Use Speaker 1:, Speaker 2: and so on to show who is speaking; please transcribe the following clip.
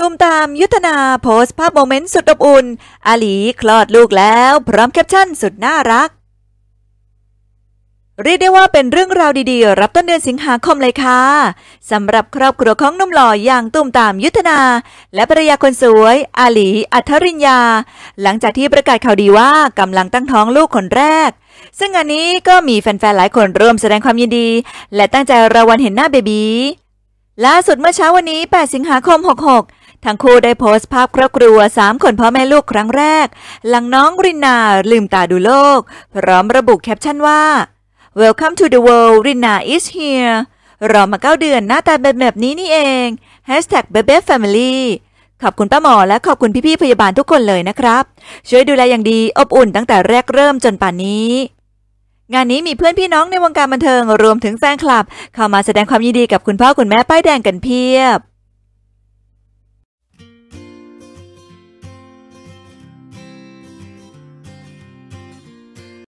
Speaker 1: ตุมตามยุทธนาโพสภาพโมเมนต์สุดอบอุ่นอาลี คลอดลูกแล้ว พร้อมแคปชั่นสุดน่ารักเรียกได้ว่าเป็นเรื่องราวดีๆรับต้นเดือนสิงหาคมเลยค่ะสำหรับครอบครัวของนุ่มหล่ออย่างตุ้มตามยุทธนา และภรรยาคนสวย อาลีอัทริญญา หลังจากที่ประกาศข่าวดีว่ากำลังตั้งท้องลูกคนแรก ซึ่งอันนี้ก็มีแฟนๆหลายคนร่วมแสดงความยินดี และตั้งใจรอวันเห็นหน้าเบบีล่าสุดเมื่อเช้าวันนี้ 8 สิงหาคม 66ทั้งคู่ได้โพสต์ภาพครอบครัว 3 คนพ่อแม่ลูกครั้งแรก หลังน้องรินา ลืมตาดูโลก พร้อมระบุแคปชั่นว่า Welcome to the world Rina is here รอมาเก้าเดือนหน้าตาแบบแบบนี้นี่เอง Hashtag Baby Family ขอบคุณป้าหมอและขอบคุณพี่ๆพยาบาลทุกคนเลยนะครับ ช่วยดูแลอย่างดีอบอุ่นตั้งแต่แรกเริ่มจนป่านนี้ งานนี้มีเพื่อนพี่น้องในวงการบันเทิงรวมถึงแฟนคลับ เข้ามาแสดงความยินดีกับคุณพ่อคุณแม่ป้ายแดงกันเพียบ